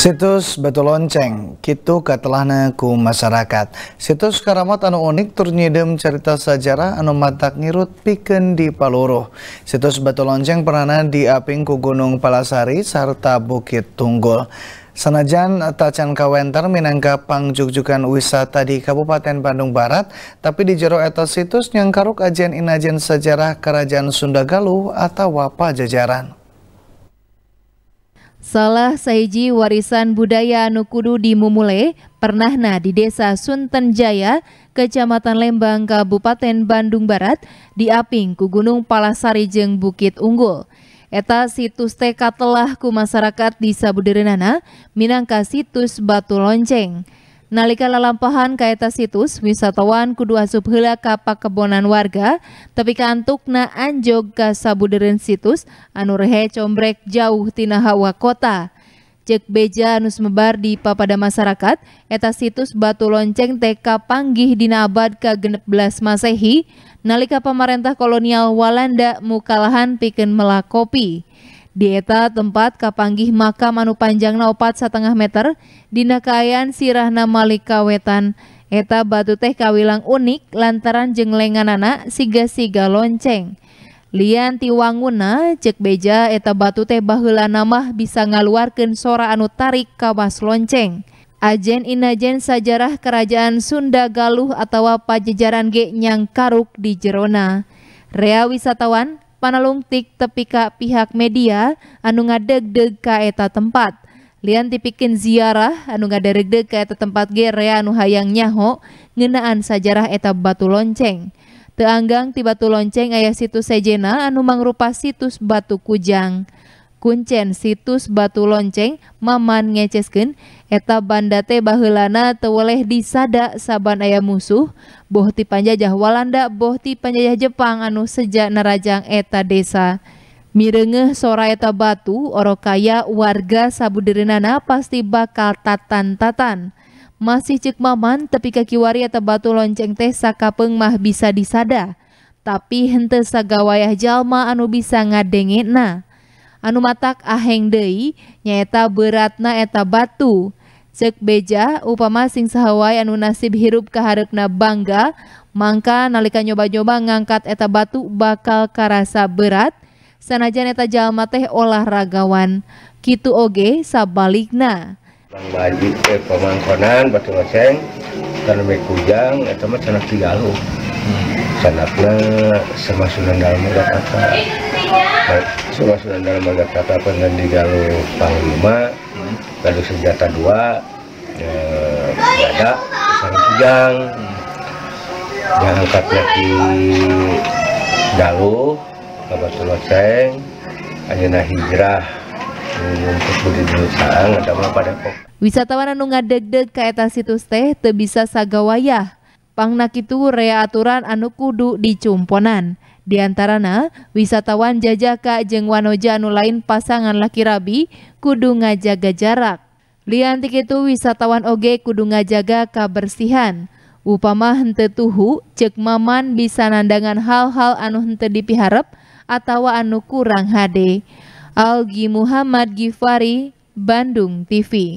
Situs Batu Lonceng, kitu katelahna ku masyarakat. Situs karamat anu unik tur nyidem cerita sejarah anu matak ngirut pikeun di Paluruh. Situs Batu Lonceng pernah diaping ku Gunung Palasari serta Bukit Tunggul. Senajan tacan kawenter minangka pangjukjukan wisata di Kabupaten Bandung Barat, tapi di jero eta situs nyangkaruk ajen inajen sejarah Kerajaan Sunda Galuh atau Wapajajaran. Salah seiji warisan budaya Nukudu di Mumule, pernahna di desa Sunten Jaya, Kecamatan Lembang, Kabupaten Bandung Barat, diaping ku Gunung Palasari jeng Bukit Unggul. Eta situs teka telah ku masyarakat di Sabuderenana, minangka situs Batu Lonceng. Nalika lalampahan ka situs, wisatawan kudu asup heula ka pakebonan warga, tapi kantukna anjog ka sabuderen situs anu rehe combrek jauh tina hawa kota. Cek beja anus di papada masyarakat, eta situs batu lonceng TK panggih dina abad ka 16 Masehi, nalika pemerintah kolonial Walanda mukalahan pikeun melakopi. kopi. Dieta tempat kapanggih makam manu panjang naopat setengah meter, dina kaayaan sirahna malika wetan. Eta batu teh kawilang unik lantaran jeng lenganana siga-siga lonceng. Lian tiwanguna cek beja eta batu teh bahula namah bisa ngaluarkan sora anu tarik kawas lonceng. Ajen inajen sajarah kerajaan Sunda Galuh atau pajajaran ge nyang karuk di Jerona. Rea wisatawan, panalungtik tepika pihak media anu ngadeg-deg ka eta tempat. Lian tipikin ziarah anu ngadeg-deg ka eta tempat ge anu hayang nyaho ngenaan sajarah eta batu lonceng. Teanggang ti batu lonceng ayah situs sejena anu mangrupa situs batu kujang kuncen situs batu lonceng Maman ngecesken eta bandate bahelana teweleh disada saban ayam musuh bohti Panjajah Walanda bohti Panjajah Jepang anu sejak nerajang eta desa mirengeh sora eta batu orokaya warga sabudirinana pasti bakal tatan-tatan masih cek maman kaki waria eta batu lonceng teh sakapeng mah bisa disada tapi hente sagawayah jalma anu bisa ngadengena Anu matatak ahengdei nyaeta berat na eta batu cek beja upama sing sahwai anu nasib hirup ke Harrekna bangga maka nalika nyoba-nyoba ngangkat eta batu bakal karasa berat sanajanetajallmaih olahragawan Kitu Oge sabalik na pekonan batung karenajang sana semu dapat Semua sudah dalam banyak kata pengendigan Panglima, lalu senjata dua, eh, ada ya, sang tujang, diangkatnya di Galuh, Kabupaten Ceng, Anjana Hijrah, untuk budi dusang, ada apa Depok. Wisatawan anu ngadeg-deg ke eta situs teh teu bisa sagawayah. Pangna itu rea aturan anu kudu dicumponan. Di antarana, wisatawan jajaka jengwano wanoja anu lain pasangan laki rabi kudu ngajaga jarak. Lian itu wisatawan oge kudu ngajaga kabersihan. Upama hente tuhu, cek maman bisa nandangan hal-hal anu hente dipiharep atau anu kurang hade. Algi Muhammad Gifari, Bandung TV.